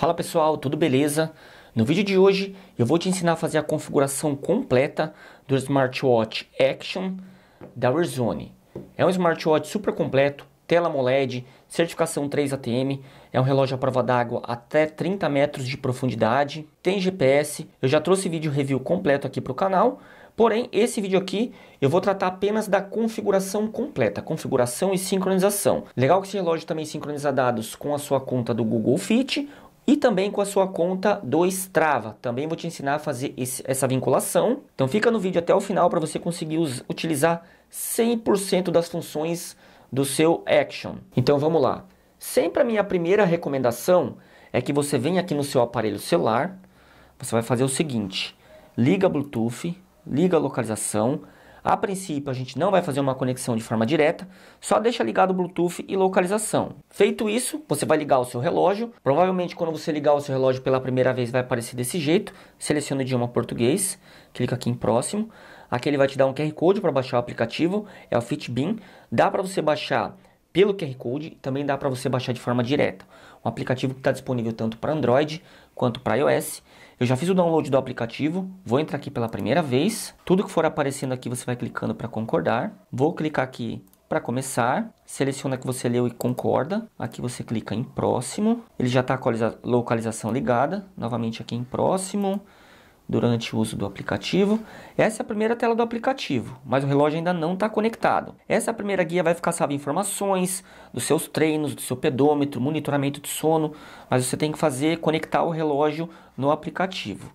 Fala pessoal, tudo beleza? No vídeo de hoje eu vou te ensinar a fazer a configuração completa do smartwatch Action da Rezone. É um smartwatch super completo, tela AMOLED, certificação 3ATM, é um relógio à prova d'água até 30 metros de profundidade, tem GPS, eu já trouxe vídeo review completo aqui para o canal, porém esse vídeo aqui eu vou tratar apenas da configuração completa, configuração e sincronização. Legal que esse relógio também sincroniza dados com a sua conta do Google Fit e também com a sua conta do Strava. Também vou te ensinar a fazer esse, essa vinculação. Então fica no vídeo até o final para você conseguir us, utilizar 100% das funções do seu Action. Então vamos lá. Sempre a minha primeira recomendação é que você venha aqui no seu aparelho celular, você vai fazer o seguinte, liga Bluetooth, liga a localização, a princípio, a gente não vai fazer uma conexão de forma direta, só deixa ligado o Bluetooth e localização. Feito isso, você vai ligar o seu relógio. Provavelmente, quando você ligar o seu relógio pela primeira vez, vai aparecer desse jeito. Seleciona o idioma português, clica aqui em próximo. Aqui ele vai te dar um QR Code para baixar o aplicativo, é o Fitbin. Dá para você baixar pelo QR Code também dá para você baixar de forma direta. Um aplicativo que está disponível tanto para Android quanto para iOS. Eu já fiz o download do aplicativo, vou entrar aqui pela primeira vez. Tudo que for aparecendo aqui você vai clicando para concordar. Vou clicar aqui para começar, seleciona que você leu e concorda. Aqui você clica em próximo. Ele já está com a localização ligada. Novamente aqui em próximo durante o uso do aplicativo. Essa é a primeira tela do aplicativo, mas o relógio ainda não está conectado. Essa é primeira guia vai ficar salvo informações dos seus treinos, do seu pedômetro, monitoramento de sono, mas você tem que fazer conectar o relógio no aplicativo.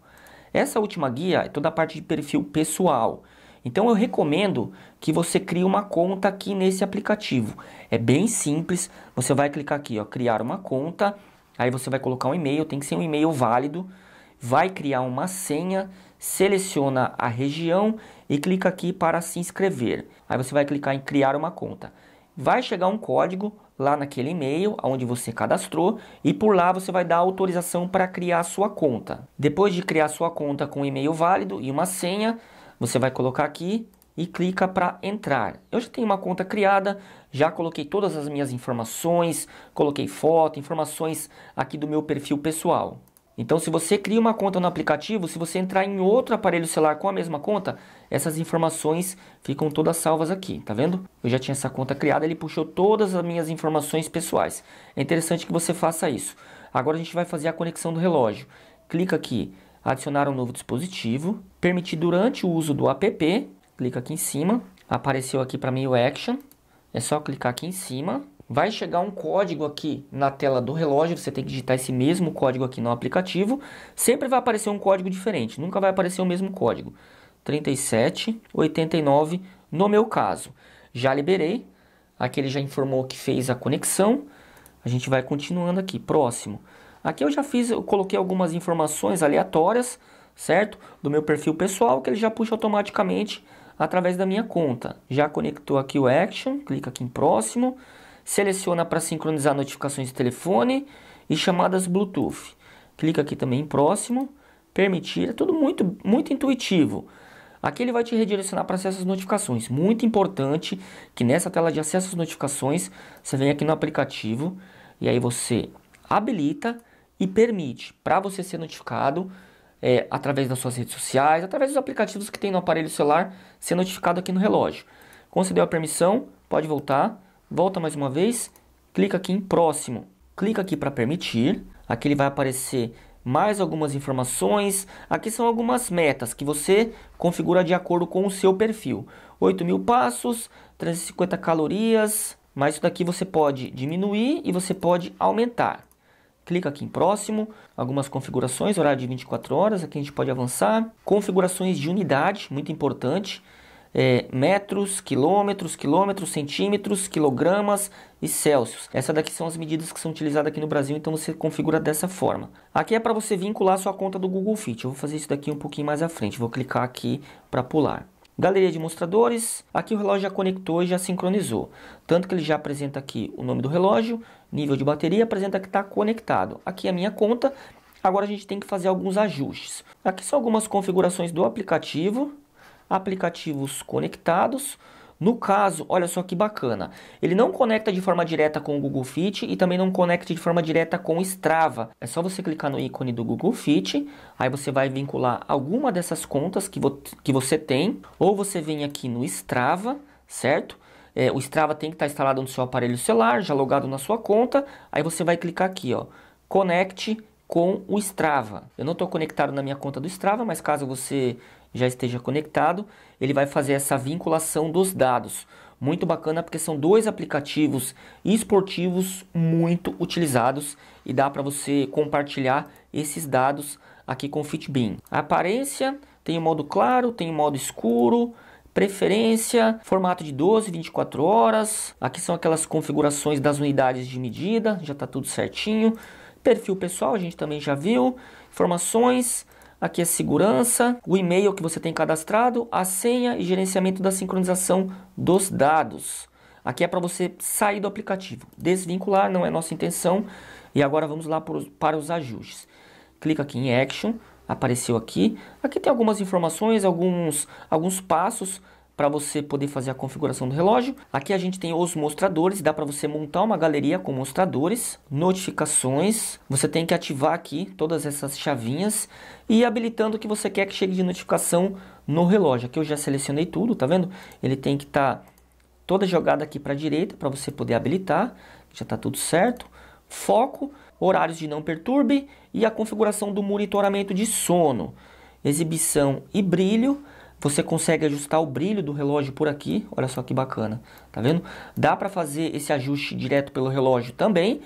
Essa última guia é toda a parte de perfil pessoal. Então eu recomendo que você crie uma conta aqui nesse aplicativo. É bem simples, você vai clicar aqui, ó, criar uma conta, aí você vai colocar um e-mail, tem que ser um e-mail válido, vai criar uma senha, seleciona a região e clica aqui para se inscrever. Aí você vai clicar em criar uma conta. Vai chegar um código lá naquele e-mail onde você cadastrou e por lá você vai dar autorização para criar a sua conta. Depois de criar sua conta com um e-mail válido e uma senha, você vai colocar aqui e clica para entrar. Eu já tenho uma conta criada, já coloquei todas as minhas informações, coloquei foto, informações aqui do meu perfil pessoal. Então, se você cria uma conta no aplicativo, se você entrar em outro aparelho celular com a mesma conta, essas informações ficam todas salvas aqui, tá vendo? Eu já tinha essa conta criada, ele puxou todas as minhas informações pessoais. É interessante que você faça isso. Agora a gente vai fazer a conexão do relógio. Clica aqui, adicionar um novo dispositivo, permitir durante o uso do app, clica aqui em cima, apareceu aqui para mim o action, é só clicar aqui em cima, Vai chegar um código aqui na tela do relógio, você tem que digitar esse mesmo código aqui no aplicativo. Sempre vai aparecer um código diferente, nunca vai aparecer o mesmo código. 3789 no meu caso. Já liberei, aqui ele já informou que fez a conexão. A gente vai continuando aqui, próximo. Aqui eu já fiz, eu coloquei algumas informações aleatórias, certo? Do meu perfil pessoal, que ele já puxa automaticamente através da minha conta. Já conectou aqui o Action, clica aqui em próximo. Próximo seleciona para sincronizar notificações de telefone e chamadas Bluetooth. Clica aqui também em próximo, permitir, é tudo muito, muito intuitivo. Aqui ele vai te redirecionar para acesso às notificações. Muito importante que nessa tela de acesso às notificações, você vem aqui no aplicativo e aí você habilita e permite para você ser notificado é, através das suas redes sociais, através dos aplicativos que tem no aparelho celular, ser notificado aqui no relógio. Concedeu a permissão, pode voltar volta mais uma vez, clica aqui em próximo, clica aqui para permitir, aqui ele vai aparecer mais algumas informações, aqui são algumas metas que você configura de acordo com o seu perfil, 8 mil passos, 350 calorias, mas isso daqui você pode diminuir e você pode aumentar. Clica aqui em próximo, algumas configurações, horário de 24 horas, aqui a gente pode avançar. Configurações de unidade, muito importante é, metros, quilômetros, quilômetros, centímetros, quilogramas e Celsius. Essa daqui são as medidas que são utilizadas aqui no Brasil, então você configura dessa forma. Aqui é para você vincular sua conta do Google Fit. Eu vou fazer isso daqui um pouquinho mais à frente. Vou clicar aqui para pular. Galeria de mostradores, aqui o relógio já conectou e já sincronizou. Tanto que ele já apresenta aqui o nome do relógio, nível de bateria, apresenta que está conectado. Aqui é a minha conta, agora a gente tem que fazer alguns ajustes. Aqui são algumas configurações do aplicativo aplicativos conectados. No caso, olha só que bacana, ele não conecta de forma direta com o Google Fit e também não conecta de forma direta com o Strava. É só você clicar no ícone do Google Fit, aí você vai vincular alguma dessas contas que, vo que você tem, ou você vem aqui no Strava, certo? É, o Strava tem que estar tá instalado no seu aparelho celular, já logado na sua conta, aí você vai clicar aqui, ó, Conecte com o Strava. Eu não estou conectado na minha conta do Strava, mas caso você já esteja conectado, ele vai fazer essa vinculação dos dados. Muito bacana porque são dois aplicativos esportivos muito utilizados e dá para você compartilhar esses dados aqui com o A aparência tem o modo claro, tem o modo escuro, preferência, formato de 12, 24 horas. Aqui são aquelas configurações das unidades de medida, já está tudo certinho. Perfil pessoal, a gente também já viu. Informações, aqui é segurança, o e-mail que você tem cadastrado, a senha e gerenciamento da sincronização dos dados. Aqui é para você sair do aplicativo, desvincular, não é nossa intenção. E agora vamos lá para os ajustes. Clica aqui em Action, apareceu aqui. Aqui tem algumas informações, alguns, alguns passos para você poder fazer a configuração do relógio. Aqui a gente tem os mostradores, dá para você montar uma galeria com mostradores, notificações, você tem que ativar aqui todas essas chavinhas e habilitando o que você quer que chegue de notificação no relógio. Aqui eu já selecionei tudo, tá vendo? Ele tem que estar tá toda jogada aqui para a direita para você poder habilitar, já está tudo certo. Foco, horários de não perturbe e a configuração do monitoramento de sono, exibição e brilho você consegue ajustar o brilho do relógio por aqui, olha só que bacana, tá vendo? Dá para fazer esse ajuste direto pelo relógio também.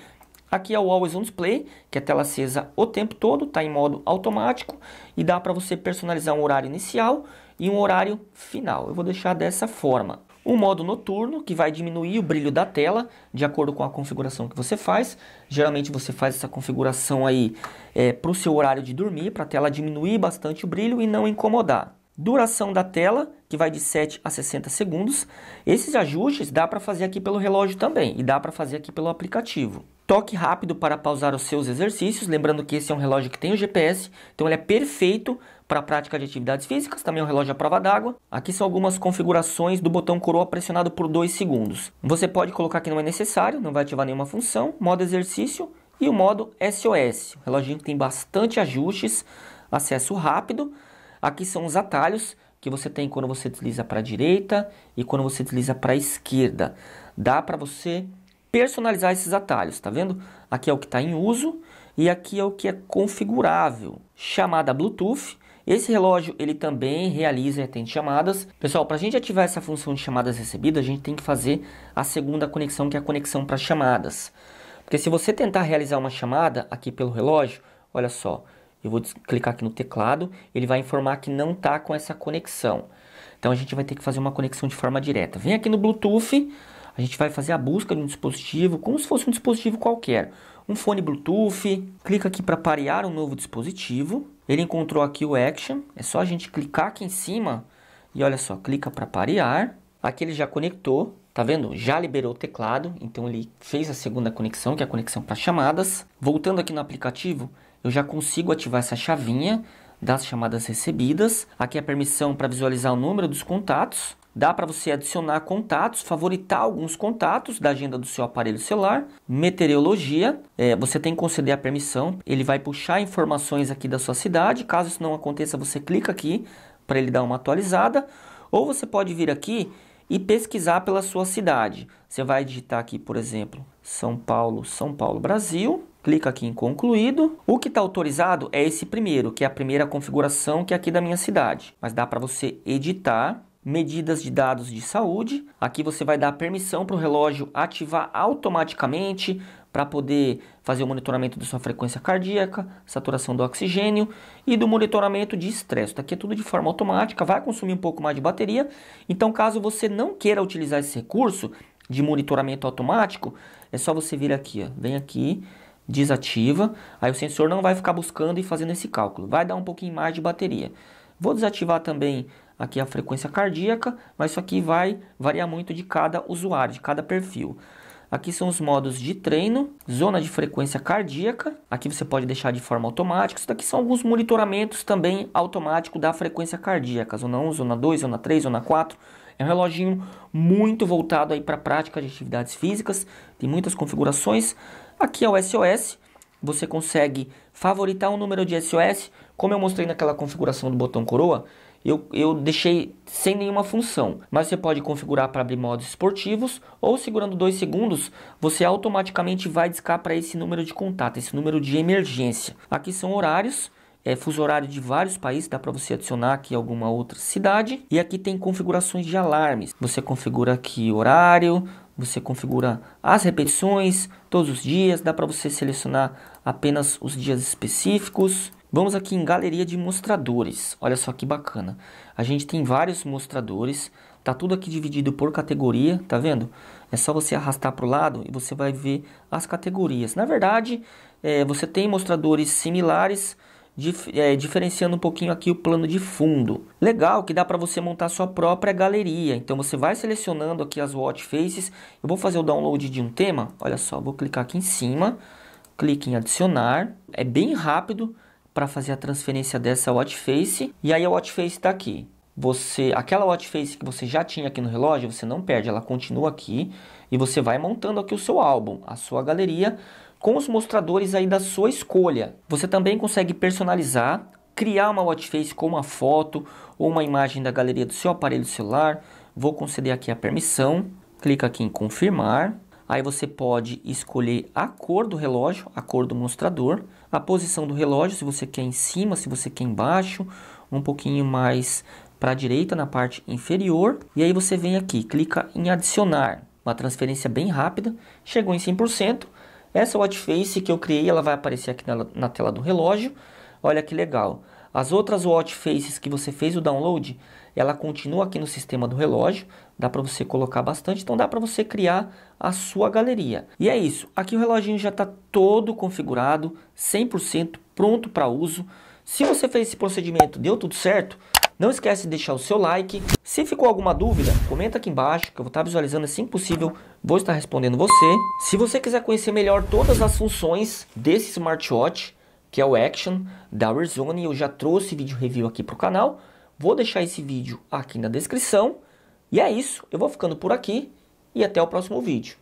Aqui é o Always On Display, que é a tela acesa o tempo todo, está em modo automático e dá para você personalizar um horário inicial e um horário final. Eu vou deixar dessa forma. O modo noturno, que vai diminuir o brilho da tela, de acordo com a configuração que você faz. Geralmente você faz essa configuração aí é, eh, para o seu horário de dormir, para a tela diminuir bastante o brilho e não incomodar duração da tela, que vai de 7 a 60 segundos. Esses ajustes dá para fazer aqui pelo relógio também e dá para fazer aqui pelo aplicativo. Toque rápido para pausar os seus exercícios, lembrando que esse é um relógio que tem o GPS, então ele é perfeito para a prática de atividades físicas, também é um relógio à prova d'água. Aqui são algumas configurações do botão coroa pressionado por 2 segundos. Você pode colocar que não é necessário, não vai ativar nenhuma função, modo exercício e o modo SOS. O relógio tem bastante ajustes, acesso rápido, Aqui são os atalhos que você tem quando você desliza para a direita e quando você desliza para a esquerda. Dá para você personalizar esses atalhos, tá vendo? Aqui é o que está em uso e aqui é o que é configurável. Chamada Bluetooth. Esse relógio ele também realiza e atende chamadas. Pessoal, para a gente ativar essa função de chamadas recebidas, a gente tem que fazer a segunda conexão, que é a conexão para chamadas. Porque se você tentar realizar uma chamada aqui pelo relógio, olha só, eu vou clicar aqui no teclado, ele vai informar que não está com essa conexão. Então a gente vai ter que fazer uma conexão de forma direta. Vem aqui no Bluetooth, a gente vai fazer a busca de um dispositivo, como se fosse um dispositivo qualquer. Um fone Bluetooth, clica aqui para parear um novo dispositivo. Ele encontrou aqui o Action, é só a gente clicar aqui em cima e olha só, clica para parear. Aqui ele já conectou, tá vendo? Já liberou o teclado, então ele fez a segunda conexão, que é a conexão para chamadas. Voltando aqui no aplicativo, eu já consigo ativar essa chavinha das chamadas recebidas. Aqui é a permissão para visualizar o número dos contatos. Dá para você adicionar contatos, favoritar alguns contatos da agenda do seu aparelho celular. Meteorologia, é, você tem que conceder a permissão. Ele vai puxar informações aqui da sua cidade. Caso isso não aconteça, você clica aqui para ele dar uma atualizada. Ou você pode vir aqui e pesquisar pela sua cidade. Você vai digitar aqui, por exemplo, São Paulo, São Paulo, Brasil clica aqui em concluído. O que está autorizado é esse primeiro, que é a primeira configuração que é aqui da minha cidade. Mas dá para você editar medidas de dados de saúde. Aqui você vai dar permissão para o relógio ativar automaticamente para poder fazer o monitoramento da sua frequência cardíaca, saturação do oxigênio e do monitoramento de estresse. Tá aqui é tudo de forma automática, vai consumir um pouco mais de bateria. Então, caso você não queira utilizar esse recurso de monitoramento automático, é só você vir aqui, ó, vem aqui desativa, aí o sensor não vai ficar buscando e fazendo esse cálculo, vai dar um pouquinho mais de bateria. Vou desativar também aqui a frequência cardíaca, mas isso aqui vai variar muito de cada usuário, de cada perfil. Aqui são os modos de treino, zona de frequência cardíaca, aqui você pode deixar de forma automática. Isso daqui são alguns monitoramentos também automático da frequência cardíaca, zona 1, zona 2, zona 3, zona 4. É um reloginho muito voltado aí para a prática de atividades físicas, tem muitas configurações. Aqui é o SOS, você consegue favoritar um número de SOS, como eu mostrei naquela configuração do botão coroa, eu, eu deixei sem nenhuma função, mas você pode configurar para abrir modos esportivos ou segurando dois segundos, você automaticamente vai discar para esse número de contato, esse número de emergência. Aqui são horários, é, fuso horário de vários países, dá para você adicionar aqui alguma outra cidade. E aqui tem configurações de alarmes. Você configura aqui horário, você configura as repetições todos os dias, dá para você selecionar apenas os dias específicos. Vamos aqui em galeria de mostradores. Olha só que bacana. A gente tem vários mostradores, tá tudo aqui dividido por categoria, tá vendo? É só você arrastar para o lado e você vai ver as categorias. Na verdade, é, você tem mostradores similares, dif é, diferenciando um pouquinho aqui o plano de fundo. Legal que dá para você montar sua própria galeria. Então você vai selecionando aqui as watch faces. Eu vou fazer o download de um tema. Olha só, vou clicar aqui em cima, clique em adicionar. É bem rápido para fazer a transferência dessa watch face. E aí a watch face está aqui. Você, aquela watch face que você já tinha aqui no relógio, você não perde, ela continua aqui e você vai montando aqui o seu álbum, a sua galeria com os mostradores aí da sua escolha. Você também consegue personalizar, criar uma watchface com uma foto ou uma imagem da galeria do seu aparelho celular. Vou conceder aqui a permissão, clica aqui em confirmar. Aí você pode escolher a cor do relógio, a cor do mostrador, a posição do relógio, se você quer em cima, se você quer embaixo, um pouquinho mais para a direita na parte inferior. E aí você vem aqui, clica em adicionar. Uma transferência bem rápida, chegou em 100%, essa watch face que eu criei, ela vai aparecer aqui na, na tela do relógio. Olha que legal. As outras watch faces que você fez o download, ela continua aqui no sistema do relógio, dá para você colocar bastante, então dá para você criar a sua galeria. E é isso, aqui o reloginho já está todo configurado, 100% pronto para uso. Se você fez esse procedimento, deu tudo certo, não esquece de deixar o seu like. Se ficou alguma dúvida, comenta aqui embaixo que eu vou estar visualizando assim que possível. Vou estar respondendo você. Se você quiser conhecer melhor todas as funções desse smartwatch, que é o Action da Warzone, eu já trouxe vídeo review aqui para o canal. Vou deixar esse vídeo aqui na descrição. E é isso, eu vou ficando por aqui e até o próximo vídeo.